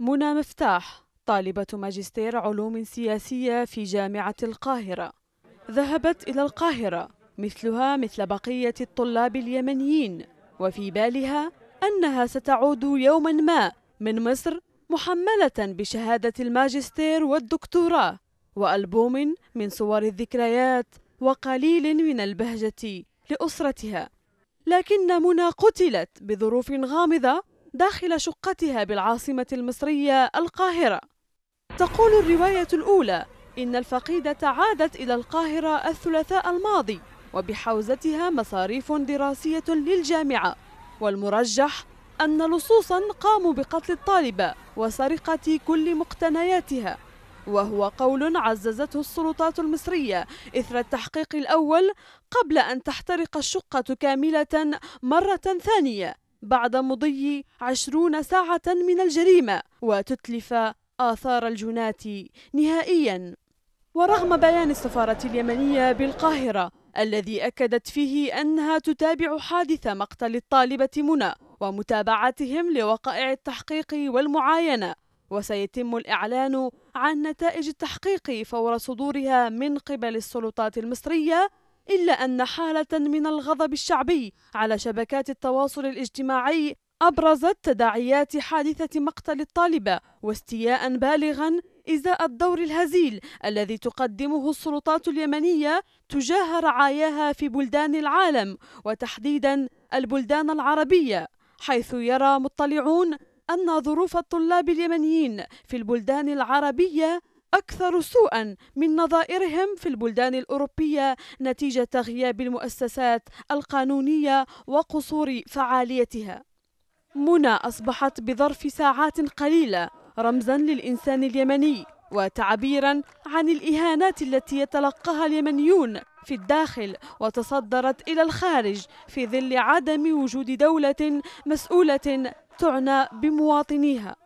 منى مفتاح طالبة ماجستير علوم سياسية في جامعة القاهرة ذهبت إلى القاهرة مثلها مثل بقية الطلاب اليمنيين وفي بالها أنها ستعود يوما ما من مصر محملة بشهادة الماجستير والدكتوراه وألبوم من صور الذكريات وقليل من البهجة لأسرتها لكن منى قتلت بظروف غامضة داخل شقتها بالعاصمة المصرية القاهرة تقول الرواية الأولى إن الفقيدة عادت إلى القاهرة الثلاثاء الماضي وبحوزتها مصاريف دراسية للجامعة والمرجح أن لصوصا قاموا بقتل الطالبة وسرقة كل مقتنياتها وهو قول عززته السلطات المصرية إثر التحقيق الأول قبل أن تحترق الشقة كاملة مرة ثانية بعد مضي عشرون ساعة من الجريمة وتتلف آثار الجنات نهائيا ورغم بيان السفارة اليمنية بالقاهرة الذي أكدت فيه أنها تتابع حادث مقتل الطالبة منى ومتابعتهم لوقائع التحقيق والمعاينة وسيتم الإعلان عن نتائج التحقيق فور صدورها من قبل السلطات المصرية إلا أن حالة من الغضب الشعبي على شبكات التواصل الاجتماعي أبرزت تداعيات حادثة مقتل الطالبة واستياء بالغا إزاء الدور الهزيل الذي تقدمه السلطات اليمنية تجاه رعاياها في بلدان العالم وتحديدا البلدان العربية حيث يرى مطلعون أن ظروف الطلاب اليمنيين في البلدان العربية أكثر سوءا من نظائرهم في البلدان الأوروبية نتيجة غياب المؤسسات القانونية وقصور فعاليتها. منى أصبحت بظرف ساعات قليلة رمزا للإنسان اليمني وتعبيرا عن الإهانات التي يتلقاها اليمنيون في الداخل وتصدرت إلى الخارج في ظل عدم وجود دولة مسؤولة تعنى بمواطنيها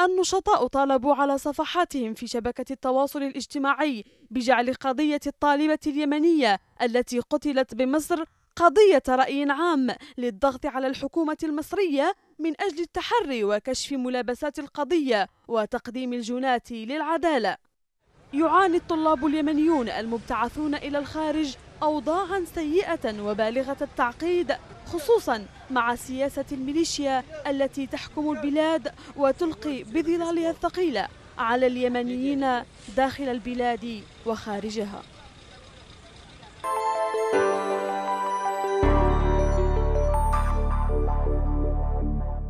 النشطاء طالبوا على صفحاتهم في شبكة التواصل الاجتماعي بجعل قضية الطالبة اليمنية التي قتلت بمصر قضية رأي عام للضغط على الحكومة المصرية من أجل التحري وكشف ملابسات القضية وتقديم الجناة للعدالة. يعاني الطلاب اليمنيون المبتعثون إلى الخارج أوضاعا سيئة وبالغة التعقيد خصوصا مع سياسة الميليشيا التي تحكم البلاد وتلقي بظلالها الثقيلة على اليمنيين داخل البلاد وخارجها